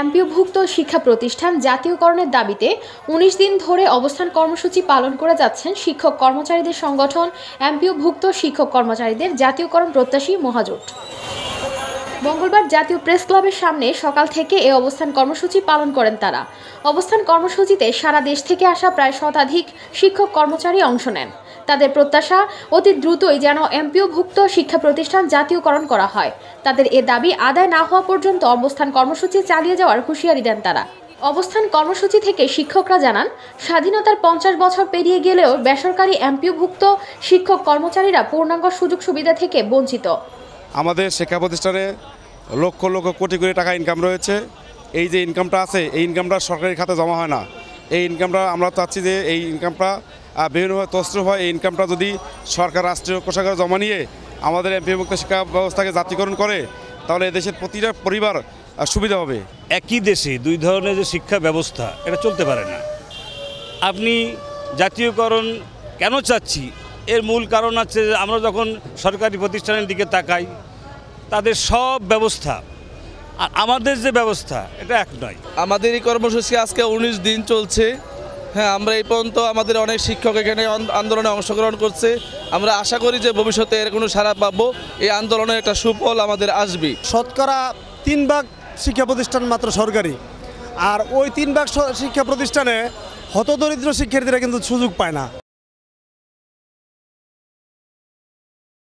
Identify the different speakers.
Speaker 1: এমপিওভুক্ত শিক্ষা প্রতিষ্ঠান জাতীয়করণের দাবিতে ১৯ দিন ধরে অবস্থান কর্মসূচি পালন করে যাচ্ছেন শিক্ষক কর্মচারীদের সংগঠন এমপিওভুক্ত শিক্ষক কর্মচারীদের জাতীয়করণ প্রত্যাশী মহাজোট মঙ্গলবার জাতীয় প্রেস ক্লাবের সামনে সকাল থেকে এ অবস্থান কর্মসূচি পালন করেন তারা অবস্থান কর্মসূচিতে সারা দেশ থেকে আসা প্রায় শতাধিক শিক্ষক কর্মচারী অংশ নেন তাদের প্রত্যাশা অতি দ্রুতই যেন এমপিওভুক্ত শিক্ষা প্রতিষ্ঠান জাতীয়করণ করা হয় তাদের এ দাবি আদায় না হওয়া পর্যন্ত অবস্থান কর্মসূচি চালিয়ে যাওয়ার হুঁশিয়ারি দেন তারা অবস্থান কর্মসূচি থেকে শিক্ষকরা জানান স্বাধীনতার পঞ্চাশ বছর পেরিয়ে গেলেও বেসরকারি এমপিওভুক্ত শিক্ষক কর্মচারীরা পূর্ণাঙ্গ সুযোগ সুবিধা থেকে বঞ্চিত
Speaker 2: আমাদের শিক্ষা প্রতিষ্ঠানে লক্ষ লক্ষ কোটি কোটি টাকা ইনকাম রয়েছে এই যে ইনকামটা আছে এই ইনকামটা সরকারি খাতে জমা হয় না এই ইনকামটা আমরা চাচ্ছি যে এই ইনকামটা বিভিন্নভাবে তসরুপ হয় এই ইনকামটা যদি সরকার রাষ্ট্রীয় কোষাগার জমা নিয়ে আমাদের মুক্ত শিক্ষা ব্যবস্থাকে জাতীয়করণ করে তাহলে দেশের প্রতিটা পরিবার সুবিধা হবে একই দেশে দুই ধরনের যে শিক্ষা ব্যবস্থা এটা চলতে
Speaker 3: পারে না আপনি জাতীয়করণ কেন চাচ্ছি এর মূল কারণ আছে আমরা যখন সরকারি প্রতিষ্ঠানের দিকে তাকাই তাদের সব ব্যবস্থা আর আমাদের যে ব্যবস্থা এটা এক নয় আমাদের এই কর্মসূচি আজকে উনিশ দিন
Speaker 4: চলছে হ্যাঁ আমরা এই পর্যন্ত আমাদের অনেক শিক্ষক এখানে আন্দোলনে অংশগ্রহণ করছে আমরা আশা করি যে ভবিষ্যতে এর কোনো সারা পাবো এই আন্দোলনের একটা সুফল আমাদের আসবে শতকরা
Speaker 3: তিন ভাগ শিক্ষা প্রতিষ্ঠান মাত্র সরকারি আর ওই তিন ভাগ শিক্ষা প্রতিষ্ঠানে হতদরিদ্র শিক্ষার্থীরা কিন্তু সুযোগ পায় না